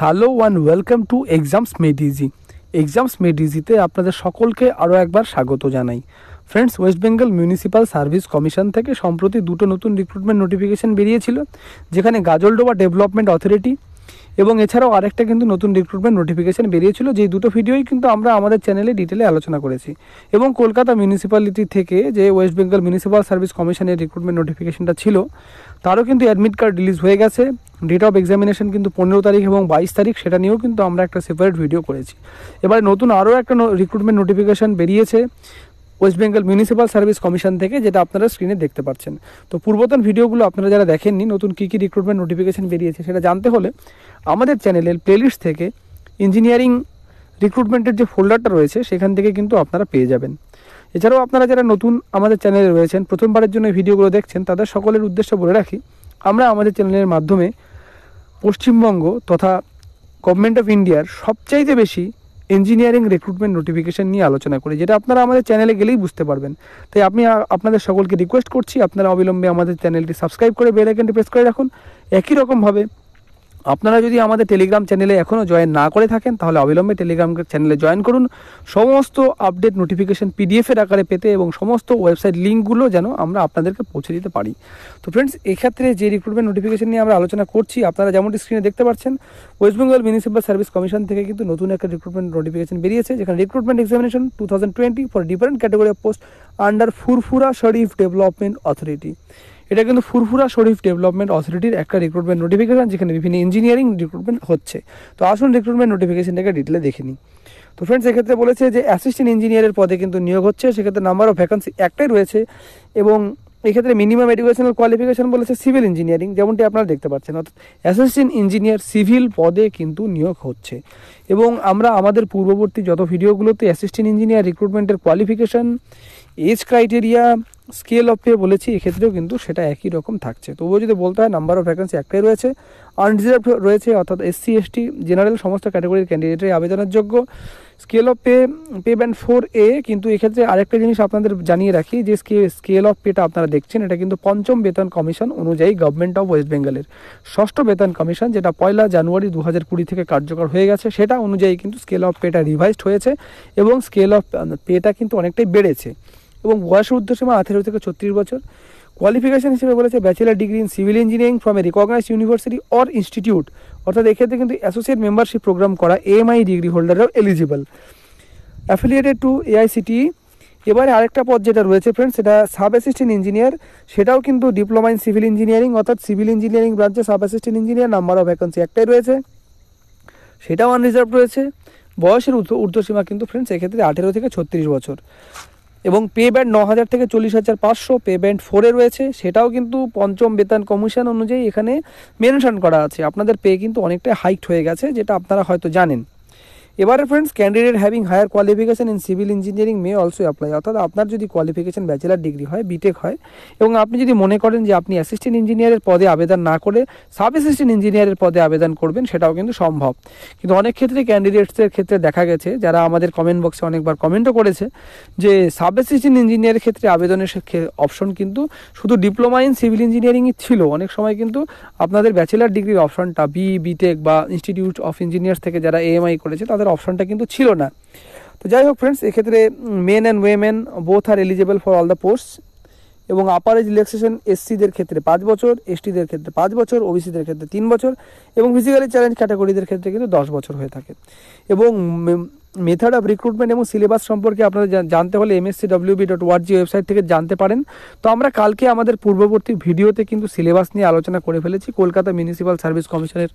hello one welcome to exams মেডিজি exams মেডিজিতে আপনাদের সকলকে আরও একবার স্বাগত জানাই friends West Bengal municipal service commission থেকে সম্প্রতি দুটো নতুন রিক্রুটমেন্ট নোটিফিকেশন বেরিয়েছিল যেখানে গাজলডোবা ডেভেলপমেন্ট অথরিটি এবং এছাড়াও আরেকটা কিন্তু নতুন রিক্রুটমেন্ট নোটিফিকেশন বেরিয়েছিল যে দুটো ভিডিওই কিন্তু আমরা আমাদের চ্যানেলে ডিটেলে আলোচনা করেছি এবং কলকাতা মিউনিসিপ্যালিটি থেকে যে ওয়েস্ট বেঙ্গল মিউনিসিপ্যাল সার্ভিস কমিশনের রিক্রুটমেন্ট নোটিফিকেশানটা ছিল তারও কিন্তু অ্যাডমিট কার্ড রিলিজ হয়ে গেছে ডেট অফ এক্সামিনেশন কিন্তু পনেরো তারিখ এবং বাইশ তারিখ সেটা নিয়েও কিন্তু আমরা একটা সেপারেট ভিডিও করেছি এবারে নতুন আরও একটা রিক্রুটমেন্ট নোটিফিকেশান বেরিয়েছে West Bengal municipal service commission থেকে যেটা আপনারা স্ক্রিনে দেখতে পাচ্ছেন তো পূর্বতন ভিডিওগুলো আপনারা যারা দেখেননি নতুন কী কী রিক্রুটমেন্ট নোটিফিকেশান বেরিয়েছে সেটা জানতে হলে আমাদের চ্যানেলের প্লেলিস্ট থেকে ইঞ্জিনিয়ারিং রিক্রুটমেন্টের যে ফোল্ডারটা রয়েছে সেখান থেকে কিন্তু আপনারা পেয়ে যাবেন এছাড়াও আপনারা যারা নতুন আমাদের চ্যানেলে রয়েছেন প্রথমবারের জন্য ভিডিওগুলো দেখছেন তাদের সকলের উদ্দেশ্যে বলে রাখি আমরা আমাদের চ্যানেলের মাধ্যমে পশ্চিমবঙ্গ তথা গভর্নমেন্ট অফ ইন্ডিয়ার সবচাইতে বেশি ইঞ্জিনিয়ারিং রিক্রুটমেন্ট নোটিফিকেশন নিয়ে আলোচনা করি যেটা আপনারা আমাদের চ্যানেলে গেলেই বুঝতে পারবেন তাই আমি আপনাদের সকলকে রিকোয়েস্ট করছি আপনারা অবিলম্বে আমাদের চ্যানেলটি সাবস্ক্রাইব করে বেল আইকনটি প্রেস করে রাখুন একই রকমভাবে আপনারা যদি আমাদের টেলিগ্রাম চ্যানেলে এখনও জয়েন না করে থাকেন তাহলে অবিলম্বে টেলিগ্রাম চ্যানেলে জয়েন করুন সমস্ত আপডেট নোটিফিকেশান পিডিএফের আকারে পেতে এবং সমস্ত ওয়েবসাইট লিঙ্কগুলো যেন আমরা আপনাদেরকে পৌঁছে দিতে পারি তো ফ্রেন্ডস এক্ষেত্রে যে রিক্রুটমেন্ট নোটিফিকেশান নিয়ে আমরা আলোচনা করছি আপনারা যেমনটি স্ক্রিনে দেখতে পাচ্ছেন West Bengal municipal service commission থেকে কিন্তু নতুন একটা রিক্রুটমেন্ট নোটিফিকেশান বেরিয়েছে যেখানে recruitment examination two thousand twenty for different category of post under Furfura Sharif development authority এটা কিন্তু ফুরফুরা শরীফ ডেভেলপমেন্ট অথরিটির একটা রিক্রুটমেন্ট নোটিফিকেশন যেখানে বিভিন্ন ইঞ্জিনিয়ারিং রিক্রুটমেন্ট হচ্ছে তো আসুন রিক্রুটমেন্ট নোটিফিকেশানটাকে ডিটেলে দেখে নিই তো ফ্রেন্ডস এক্ষেত্রে বলেছে যে অ্যাসিস্ট্যান্ট ইঞ্জিনিয়ারের পদে কিন্তু নিয়োগ হচ্ছে সেক্ষেত্রে নাম্বার অফ ভ্যাকান্সি একটাই রয়েছে এবং এক্ষেত্রে মিনিমাম এডুকেশনাল কোয়ালিফিকেশন বলেছে সিভিল ইঞ্জিনিয়ারিং যেমনটি আপনারা দেখতে পাচ্ছেন অর্থাৎ অ্যাসিস্ট্যান্ট ইঞ্জিনিয়ার সিভিল পদে কিন্তু নিয়োগ হচ্ছে এবং আমরা আমাদের পূর্ববর্তী যত ভিডিওগুলোতে অ্যাসিস্ট্যান্ট ইঞ্জিনিয়ার রিক্রুটমেন্টের qualification age criteria scale of pay বলেছি এক্ষেত্রেও কিন্তু সেটা একই রকম থাকছে তবুও যদি বলতে হয় নাম্বার অফ ভ্যাকেন্সি একটাই রয়েছে আনরিজার্ভ রয়েছে অর্থাৎ এসসি এসটি জেনারেল সমস্ত ক্যাটাগরির ক্যান্ডিডেটের আবেদনের যোগ্য scale of pay pay band four A কিন্তু এক্ষেত্রে আরেকটা জিনিস আপনাদের জানিয়ে রাখি যে স্কেল অফ পেটা আপনারা দেখছেন এটা কিন্তু পঞ্চম বেতন কমিশন অনুযায়ী গভর্নমেন্ট অফ ওয়েস্ট বেঙ্গলের ষষ্ঠ বেতন কমিশন যেটা পয়লা জানুয়ারি দু হাজার কুড়ি থেকে কার্যকর হয়ে গেছে সেটা অনুযায়ী কিন্তু স্কেল অফ পেটা রিভাইজড হয়েছে এবং স্কেল অফ পেটা কিন্তু অনেকটাই বেড়েছে এবং বয়সের উদ্দেশ্যমা আঠেরো থেকে ছত্রিশ বছর কোয়ালিফিকেশন হিসেবে বলেছে bachelor degree in civil engineering from a recognise university or institute অর্থাৎ এক্ষেত্রে কিন্তু অ্যাসোসিয়েট মেম্বারশিপ প্রোগ্রাম করা এমআই ডিগ্রি হোল্ডাররাও এলিজিবল অ্যাফিলিয়েটেড টু এআইসিটি এবারে আরেকটা পদ যেটা রয়েছে ফ্রেন্ড সেটা সাব অ্যাসিস্ট্যান্ট ইঞ্জিনিয়ার সেটাও কিন্তু ডিপ্লোমা ইন সিভিল ইঞ্জিনিয়ারিং অর্থাৎ সিভিল ইঞ্জিনিয়ারিং ব্রাঞ্চে sub assistant engineer number of vacancy একটাই রয়েছে সেটাও আনরিজার্ভ রয়েছে বয়সের ঊর্ধ্বসীমা কিন্তু ফ্রেন্ডস এক্ষেত্রে আঠেরো থেকে ছত্রিশ বছর এবং পে ব্যান্ড ন হাজার থেকে চল্লিশ হাজার পাঁচশো পে ব্যান্ড ফোরে রয়েছে সেটাও কিন্তু পঞ্চম বেতন কমিশন অনুযায়ী এখানে মেনশন করা আছে আপনাদের পে কিন্তু অনেকটাই হাইট হয়ে গেছে যেটা আপনারা হয়তো জানেন এবারে friends candidate having higher qualification in civil engineering may also apply অর্থাৎ আপনার যদি কোয়ালিফিকেশান ব্যাচেলার ডিগ্রি হয় বিটেক হয় এবং আপনি যদি মনে করেন যে আপনি অ্যাসিস্ট্যান্ট ইঞ্জিনিয়ারের পদে আবেদন না করে সাব অ্যাসিস্ট্যান্ট ইঞ্জিনিয়ারের পদে আবেদন করবেন সেটাও কিন্তু সম্ভব কিন্তু অনেক ক্ষেত্রে ক্যান্ডিডেটসের ক্ষেত্রে দেখা গেছে যারা আমাদের কমেন্ট বক্সে অনেকবার কমেন্টও করেছে যে সাব অ্যাসিস্ট্যান্ট ইঞ্জিনিয়ারের ক্ষেত্রে আবেদনের অপশন কিন্তু শুধু ডিপ্লোমা ইন সিভিল ইঞ্জিনিয়ারিংই ছিল অনেক সময় কিন্তু আপনাদের ব্যাচেলার ডিগ্রির অপশনটা বি বিটেক বা ইনস্টিটিউট অফ ইঞ্জিনিয়ার্স থেকে যারা এএমআই করেছে তাদের তাদের অপশনটা কিন্তু ছিল না তো যাই হোক ফ্রেন্ডস এক্ষেত্রে men and women both are eligible for all the post এবং আপার এজ রিল্যাক্সেশন এসসিদের ক্ষেত্রে পাঁচ বছর এসটিদের ক্ষেত্রে পাঁচ বছর ওবিসিদের ক্ষেত্রে তিন বছর এবং ফিজিক্যালি চ্যালেঞ্জ ক্যাটাগরিদের ক্ষেত্রে কিন্তু দশ বছর হয়ে থাকে এবং মেথড অফ রিক্রুটমেন্ট এবং সিলেবাস সম্পর্কে আপনারা জানতে হলে MSC WB dot org website থেকে জানতে পারেন তো আমরা কালকে আমাদের পূর্ববর্তী ভিডিওতে কিন্তু সিলেবাস নিয়ে আলোচনা করে ফেলেছি কলকাতা মিউনিসিপ্যাল সার্ভিস কমিশনের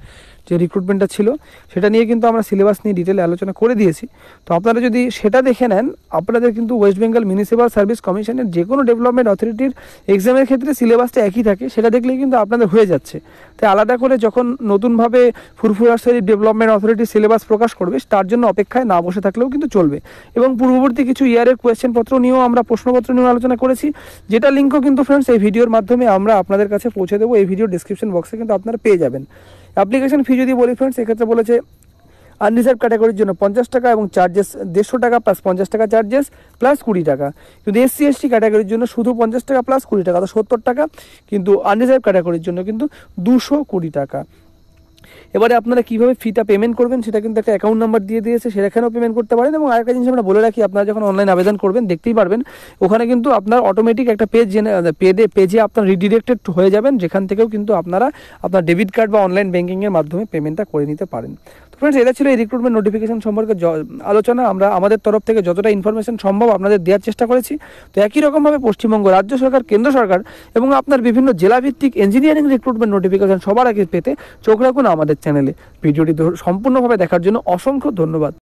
যে রিক্রুটমেন্টটা ছিল সেটা নিয়ে কিন্তু আমরা সিলেবাস নিয়ে ডিটেলে আলোচনা করে দিয়েছি তো আপনারা যদি সেটা দেখে নেন আপনাদের কিন্তু ওয়েস্ট বেঙ্গল মিউনিসিপ্যাল সার্ভিস কমিশনের যে কোনো ডেভেলপমেন্ট অথরিটির এক্সামের ক্ষেত্রে সিলেবাসটা একই থাকে সেটা দেখলেই কিন্তু আপনাদের হয়ে যাচ্ছে তাই আলাদা করে যখন নতুনভাবে ফুরফুরাশরী ডেভেলপমেন্ট অথরিটির সিলেবাস প্রকাশ করবে তার জন্য অপেক্ষায় না বসে থাকলেও কিন্তু চলবে এবং পূর্ববর্তী কিছু ইয়ারের কোয়েশ্চেন পত্র নিয়েও আমরা প্রশ্নপত্র নিয়েও আলোচনা করেছি যেটা লিঙ্কও কিন্তু ফ্রেন্ডস এই ভিডিওর মাধ্যমে আমরা আপনাদের কাছে পৌঁছে দেবো এই ভিডিও ডিসক্রিপশন বক্সে কিন্তু আপনারা পেয়ে যাবেন অ্যাপ্লিকেশন ফি যদি বলি ফ্রেন্ডস এক্ষেত্রে বলেছে আনরিজার্ভ ক্যাটাগরির জন্য পঞ্চাশ টাকা এবং চার্জেস দেড়শো টাকা প্লাস পঞ্চাশ টাকা চার্জেস প্লাস কুড়ি টাকা কিন্তু এসসি এসটি ক্যাটাগরির জন্য শুধু পঞ্চাশ টাকা প্লাস কুড়ি টাকা তো সত্তর টাকা কিন্তু আনরিজার্ভ ক্যাটাগরির জন্য কিন্তু দুশো কুড়ি টাকা এবারে আপনারা কিভাবে ফিটা পেমেন্ট করবেন সেটা কিন্তু একটা অ্যাকাউন্ট নাম্বার দিয়ে দিয়েছে সেখানেও পেমেন্ট করতে পারেন এবং আরেকটা জিনিস আমরা বলে রাখি আপনারা যখন অনলাইন আবেদন করবেন দেখতেই পারবেন ওখানে কিন্তু আপনার অটোমেটিক একটা পেজ পেজে পেজে আপনার রিডিরেক্টেড হয়ে যাবেন যেখান থেকেও কিন্তু আপনারা আপনার ডেবিট কার্ড বা অনলাইন ব্যাঙ্কিংয়ের মাধ্যমে পেমেন্টটা করে নিতে পারেন ফ্রেন্ডস এটা ছিল এই রিক্রুটমেন্ট নোটিফিকেশন সম্পর্কে আলোচনা আমরা আমাদের তরফ থেকে যতটা ইনফরমেশন সম্ভব আপনাদের দেওয়ার চেষ্টা করেছি তো একই রকমভাবে পশ্চিমবঙ্গ রাজ্য সরকার কেন্দ্র সরকার এবং আপনার বিভিন্ন জেলাভিত্তিক ইঞ্জিনিয়ারিং রিক্রুটমেন্ট নোটিফিকেশন সবার আগে পেতে চোখ রাখুন আমাদের চ্যানেলে ভিডিওটি সম্পূর্ণভাবে দেখার জন্য অসংখ্য ধন্যবাদ